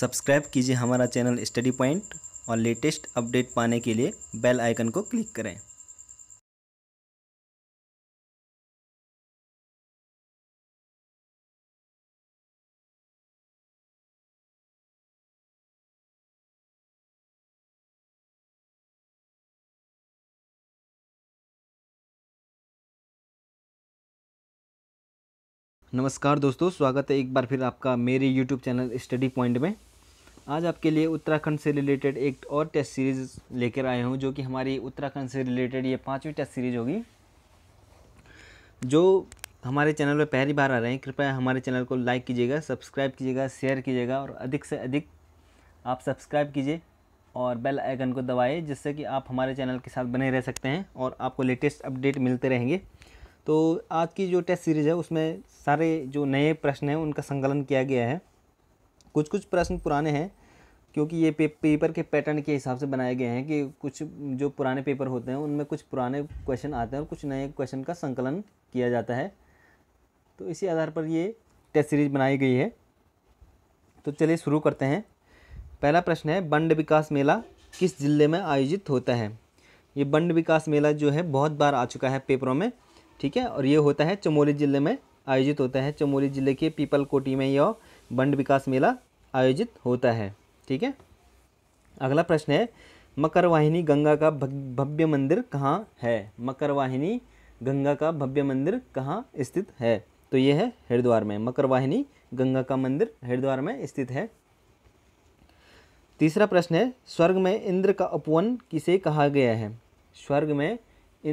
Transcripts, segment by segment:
subscribe कीजिए हमारा channel study point और लेटेस्ट अपडेट पाने के लिए बेल आइकन को क्लिक करें नमस्कार दोस्तों स्वागत है एक बार फिर आपका मेरे YouTube चैनल स्टडी पॉइंट में आज आपके लिए उत्तराखंड से रिलेटेड एक और टेस्ट सीरीज़ लेकर आया हूँ जो कि हमारी उत्तराखंड से रिलेटेड ये पाँचवीं टेस्ट सीरीज़ होगी जो हमारे चैनल पर पहली बार आ रहे हैं कृपया हमारे चैनल को लाइक कीजिएगा सब्सक्राइब कीजिएगा शेयर कीजिएगा और अधिक से अधिक आप सब्सक्राइब कीजिए और बेल आइकन को दबाए जिससे कि आप हमारे चैनल के साथ बने रह सकते हैं और आपको लेटेस्ट अपडेट मिलते रहेंगे तो आज की जो टेस्ट सीरीज़ है उसमें सारे जो नए प्रश्न हैं उनका संकलन किया गया है कुछ कुछ प्रश्न पुराने हैं क्योंकि ये पे, पेपर के पैटर्न के हिसाब से बनाए गए हैं कि कुछ जो पुराने पेपर होते हैं उनमें कुछ पुराने क्वेश्चन आते हैं और कुछ नए क्वेश्चन का संकलन किया जाता है तो इसी आधार पर ये टेस्ट सीरीज बनाई गई है तो चलिए शुरू करते हैं पहला प्रश्न है बंड विकास मेला किस ज़िले में आयोजित होता है ये बंड विकास मेला जो है बहुत बार आ चुका है पेपरों में ठीक है और ये होता है चमोली ज़िले में आयोजित होता है चमोली ज़िले के पीपल कोटी में यह बंड विकास मेला आयोजित होता है ठीक है अगला प्रश्न है मकरवाहिनी गंगा का भव्य मंदिर कहाँ है मकरवाहिनी गंगा का भव्य मंदिर कहाँ स्थित है तो ये है हरिद्वार में मकरवाहिनी गंगा का मंदिर हरिद्वार में स्थित है तीसरा प्रश्न है स्वर्ग में इंद्र का उपवन किसे कहा गया है स्वर्ग में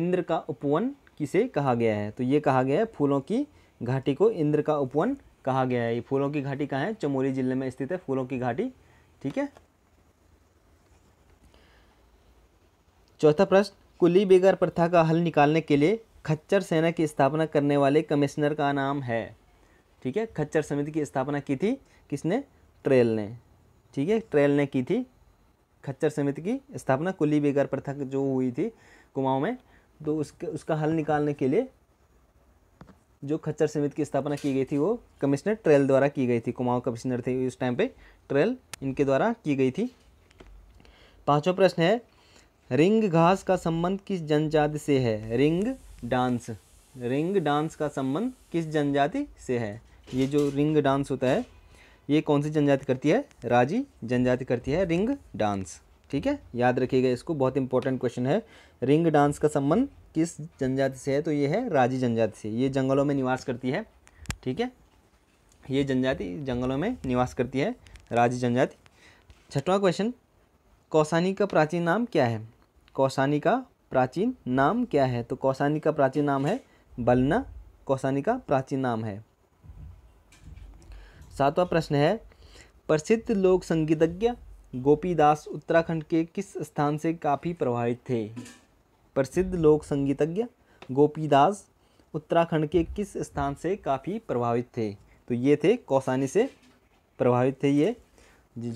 इंद्र का उपवन किसे कहा गया है तो ये कहा गया है फूलों की घाटी को इंद्र का उपवन कहा गया है ये फूलों की घाटी कहाँ है चमोली जिले में स्थित है फूलों की घाटी ठीक है चौथा प्रश्न कुली बेगार प्रथा का हल निकालने के लिए खच्चर सेना की स्थापना करने वाले कमिश्नर का नाम है ठीक है खच्चर समिति की स्थापना की थी किसने ट्रेल ने ठीक है ट्रेल ने की थी खच्चर समिति की स्थापना कुली बेगार प्रथा जो हुई थी कुमाऊँ में तो उसके उसका हल निकालने के लिए जो खच्चर समिति की स्थापना की गई थी वो कमिश्नर ट्रेल द्वारा की गई थी कुमाऊं कमिश्नर थे उस टाइम पे ट्रेल इनके द्वारा की गई थी पांचवा प्रश्न है रिंग घास का संबंध किस जनजाति से है रिंग डांस रिंग डांस का संबंध किस जनजाति से है ये जो रिंग डांस होता है ये कौन सी जनजाति करती है राजी जनजाति करती है रिंग डांस ठीक है याद रखिएगा इसको बहुत इंपॉर्टेंट क्वेश्चन है रिंग डांस का संबंध किस जनजाति से है तो ये है राजी जनजाति से ये जंगलों में निवास करती है ठीक है ये जनजाति जंगलों में निवास करती है राजी जनजाति छठवां क्वेश्चन कौसानी का प्राचीन नाम क्या है कौसानी का प्राचीन नाम क्या है तो कौसानी का प्राचीन नाम है बलना कौसानी का प्राचीन नाम है सातवां प्रश्न है प्रसिद्ध लोक संगीतज्ञ गोपीदास उत्तराखंड के किस स्थान से काफ़ी प्रभावित थे प्रसिद्ध लोक संगीतज्ञ गोपीदास उत्तराखंड के किस स्थान से काफ़ी प्रभावित थे तो ये थे कौसानी से प्रभावित थे ये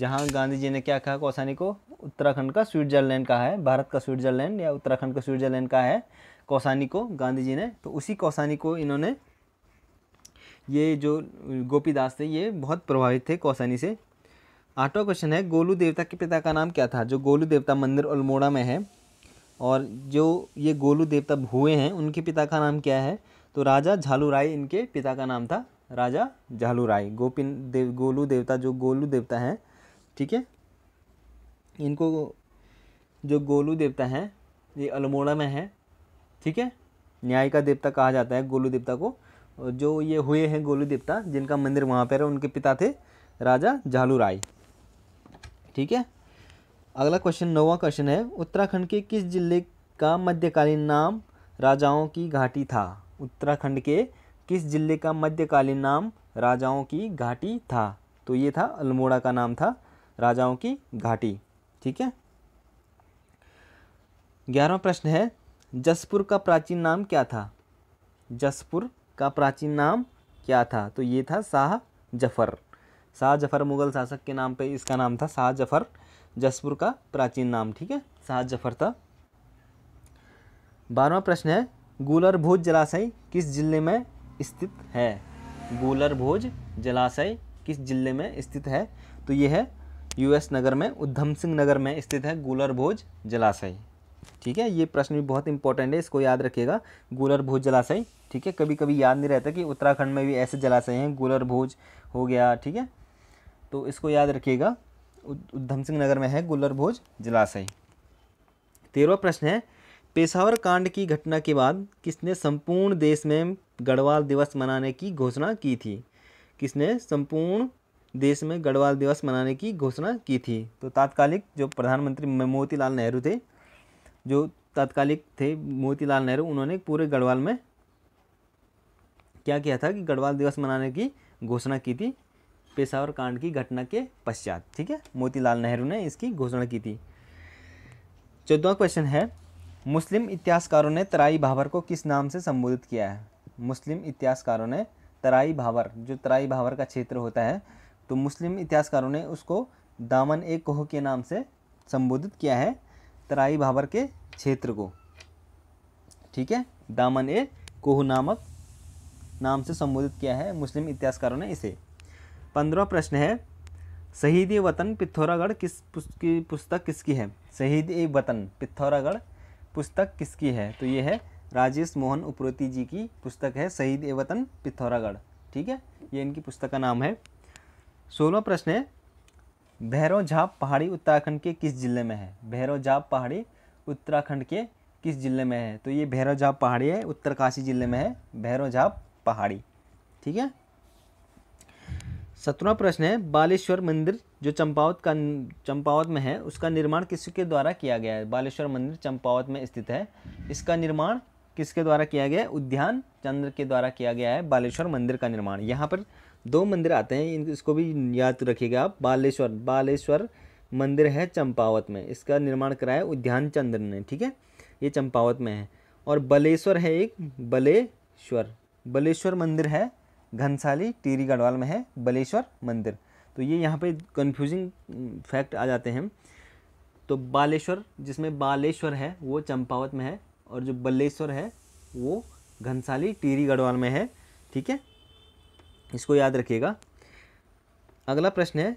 जहाँ गांधी जी ने क्या कहा कौसानी को उत्तराखंड का स्विट्जरलैंड कहा है भारत का स्विट्जरलैंड या उत्तराखंड का स्विट्जरलैंड कहा है कौसानी को गांधी जी ने तो उसी कौसानी को इन्होंने ये जो गोपीदास थे ये बहुत प्रभावित थे कौसानी से आठवां क्वेश्चन है गोलू देवता के पिता का नाम क्या था जो गोलू देवता मंदिर अल्मोड़ा में है और जो ये गोलू देवता हुए हैं उनके पिता का नाम क्या है तो राजा झालू राय इनके पिता का नाम था राजा झालू राय गोपिन देव गोलू देवता जो गोलू देवता हैं ठीक है इनको जो गोलू देवता हैं ये अल्मोड़ा में है ठीक है न्याय का देवता कहा जाता है गोलू देवता को जो ये हुए हैं गोलू देवता जिनका मंदिर वहाँ पर है उनके पिता थे राजा झालू राय ठीक है अगला क्वेश्चन नौवा क्वेश्चन है उत्तराखंड के किस जिले का मध्यकालीन नाम राजाओं की घाटी था उत्तराखंड के किस जिले का मध्यकालीन नाम राजाओं की घाटी था तो ये था अल्मोड़ा का नाम था राजाओं की घाटी ठीक है ग्यारहवा प्रश्न है जसपुर का प्राचीन नाम क्या था जसपुर का प्राचीन नाम क्या था तो ये था शाह जफ़र शाह जफ़र मुग़ल शासक के नाम पे इसका नाम था शाह जफ़र जसपुर का प्राचीन नाम ठीक है शाह जफर था बारहवा प्रश्न है गुलर भोज जलाशय किस जिले में स्थित है गुलर भोज जलाशय किस जिले में स्थित है तो ये है यूएस नगर में उधम सिंह नगर में स्थित है गुलर भोज जलाशय ठीक है ये प्रश्न भी बहुत इंपॉर्टेंट है इसको याद रखिएगा गुलर भोज जलाशय ठीक है कभी कभी याद नहीं रहता कि उत्तराखंड में भी ऐसे जलाशय हैं गूलर भोज हो गया ठीक है तो इसको याद रखिएगा उधम सिंह नगर में है गुल्लर भोज जलाशय तेरहवा प्रश्न है पेशावर कांड की घटना के बाद किसने संपूर्ण देश में गढ़वाल दिवस मनाने की घोषणा की थी किसने संपूर्ण देश में गढ़वाल दिवस मनाने की घोषणा की थी तो तात्कालिक जो प्रधानमंत्री मोतीलाल नेहरू थे जो तात्कालिक थे मोतीलाल नेहरू उन्होंने पूरे गढ़वाल में क्या किया था कि गढ़वाल दिवस मनाने की घोषणा की थी पेशावर कांड की घटना के पश्चात ठीक है मोतीलाल नेहरू ने इसकी घोषणा की थी चौदवा क्वेश्चन है मुस्लिम इतिहासकारों ने तराई भावर को किस नाम से संबोधित किया है मुस्लिम इतिहासकारों ने तराई भावर जो तराई भावर का क्षेत्र होता है तो मुस्लिम इतिहासकारों ने उसको दामन ए कोह के नाम से संबोधित किया है तराई भावर के क्षेत्र को ठीक है दामन ए कोह नामक नाम से संबोधित किया है मुस्लिम इतिहासकारों ने इसे पंद्रह प्रश्न है शहीद वतन पिथौरागढ़ किस की पुस्तक किसकी है शहीद वतन पिथौरागढ़ पुस्तक किसकी है तो ये है राजेश मोहन उपरोती जी की पुस्तक है शहीद ए वतन पिथौरागढ़ ठीक है ये इनकी पुस्तक का नाम है सोलह प्रश्न है भैरव झाप पहाड़ी उत्तराखंड के किस जिले में है भैरव झाप पहाड़ी उत्तराखंड के किस जिले में है तो ये भैरव झाप पहाड़ी है उत्तरकाशी जिले में है भैरव झाप पहाड़ी ठीक है सत्रवा प्रश्न है बालेश्वर मंदिर जो चंपावत का चंपावत में है उसका निर्माण किसके द्वारा किया गया है बालेश्वर मंदिर चंपावत में स्थित है इसका निर्माण किसके द्वारा किया गया है उद्यान चंद्र के द्वारा किया गया है बालेश्वर मंदिर का निर्माण यहाँ पर दो मंदिर आते हैं इसको भी याद रखिएगा आप बालेश्वर बालेश्वर मंदिर है चंपावत में इसका निर्माण कराया उद्यान चंद्र ने ठीक है ये चंपावत में है और बलेश्वर है एक बलेश्वर बलेश्वर मंदिर है घनसाली टीरी गढ़वाल में है बलेश्वर मंदिर तो ये यहाँ पे कंफ्यूजिंग फैक्ट mm, आ जाते हैं तो बालेश्वर जिसमें बालेश्वर है वो चंपावत में है और जो बलेश्वर है वो घनसाली टीरी गढ़वाल में है ठीक है इसको याद रखिएगा अगला प्रश्न है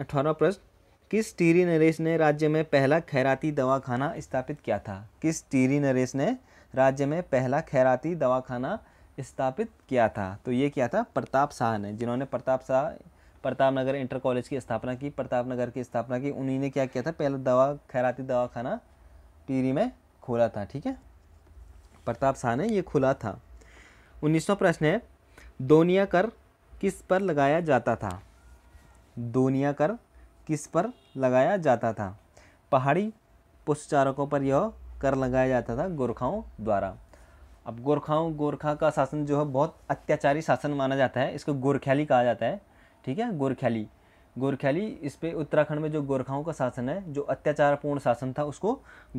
अठारहवा प्रश्न किस टीरी नरेश ने राज्य में पहला खैराती दवाखाना स्थापित किया था किस टीरी नरेश ने राज्य में पहला खैराती दवाखाना स्थापित किया था तो ये क्या था प्रताप शाह ने जिन्होंने प्रताप शाह प्रताप नगर इंटर कॉलेज की स्थापना की प्रताप नगर की स्थापना की उन्हीं ने क्या किया था पहला दवा खैराती दवाखाना पीरी में खोला था ठीक है प्रताप शाह ने ये खुला था उन्नीसवा प्रश्न है दोनिया कर किस पर लगाया जाता था दोनिया कर किस पर लगाया जाता था पहाड़ी पुष्पचारकों पर यह कर लगाया जाता था गोरखाओं द्वारा अब गोरखाओं गोरखा का शासन जो है बहुत अत्याचारी शासन माना जाता है इसको गोरख्याली कहा जाता है ठीक है गोरख्याली गोरख्याली इस पर उत्तराखंड में जो गोरखाओं का शासन है जो अत्याचारपूर्ण शासन था उसको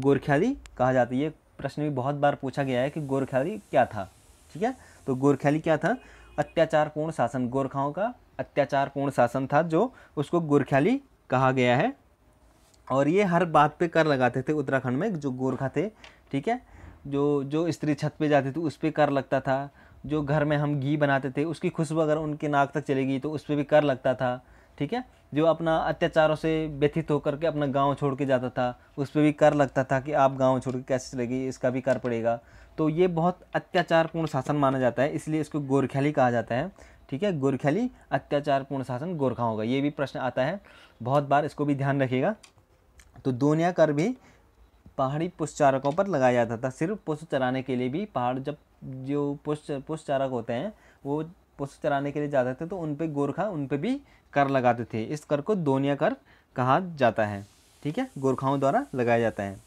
गोरख्याली कहा जाता है ये प्रश्न भी बहुत बार पूछा गया है कि गोरख्याली क्या था ठीक है तो गोरख्याली क्या था अत्याचारपूर्ण शासन गोरखाओं का अत्याचारपूर्ण शासन था जो उसको गोरख्याली कहा गया है और ये हर बात पे कर लगाते थे उत्तराखंड में जो गोरखा थे ठीक है जो जो स्त्री छत पे जाती थी उस पर कर लगता था जो घर में हम घी बनाते थे उसकी खुशबू अगर उनके नाक तक चली गई तो उस पर भी कर लगता था ठीक है जो अपना अत्याचारों से व्यथित होकर के अपना गांव छोड़ के जाता था उस पर भी कर लगता था कि आप गांव छोड़ के कैसे चलेगी इसका भी कर पड़ेगा तो ये बहुत अत्याचारपूर्ण शासन माना जाता है इसलिए इसको गोरख्याली कहा जाता है ठीक है गोरख्याली अत्याचारपूर्ण शासन गोरखा होगा ये भी प्रश्न आता है बहुत बार इसको भी ध्यान रखिएगा तो दोनिया कर भी पहाड़ी पुष्पचारकों पर लगाया जाता था सिर्फ पुष्प चराने के लिए भी पहाड़ जब जो पुष्प पुष्पचारक होते हैं वो पुष्प चराने के लिए जाते थे तो उन पर गोरखा उन पर भी कर लगाते थे इस कर को दोनिया कर कहा जाता है ठीक है गोरखाओं द्वारा लगाया जाता है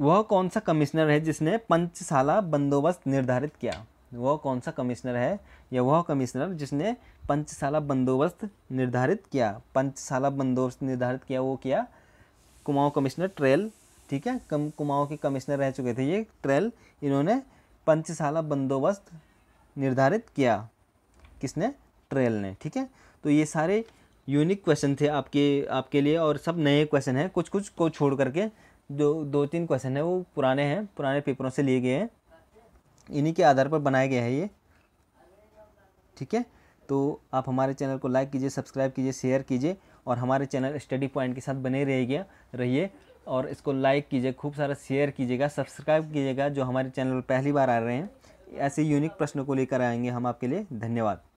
वह कौन सा कमिश्नर है जिसने पंचशाला बंदोबस्त निर्धारित किया वह कौन सा कमिश्नर है या वह कमिश्नर जिसने पंचशाला बंदोबस्त निर्धारित किया पंचशाला बंदोबस्त निर्धारित किया वो किया कुमाऊँ कमिश्नर ट्रेल ठीक है कम कुमाऊँ के कमिश्नर रह चुके थे ये ट्रेल इन्होंने पंचशाला बंदोबस्त निर्धारित किया किसने ट्रेल ने ठीक है तो ये सारे यूनिक क्वेश्चन थे आपके आपके लिए और सब नए क्वेश्चन हैं कुछ कुछ को छोड़ करके दो दो तीन क्वेश्चन हैं वो पुराने हैं पुराने पेपरों से लिए गए हैं इन्हीं के आधार पर बनाया गया है ये ठीक है तो आप हमारे चैनल को लाइक कीजिए सब्सक्राइब कीजिए शेयर कीजिए और हमारे चैनल स्टडी पॉइंट के साथ बने रहिएगा रहिए और इसको लाइक कीजिए खूब सारा शेयर कीजिएगा सब्सक्राइब कीजिएगा जो हमारे चैनल पर पहली बार आ रहे हैं ऐसे यूनिक प्रश्नों को लेकर आएंगे हम आपके लिए धन्यवाद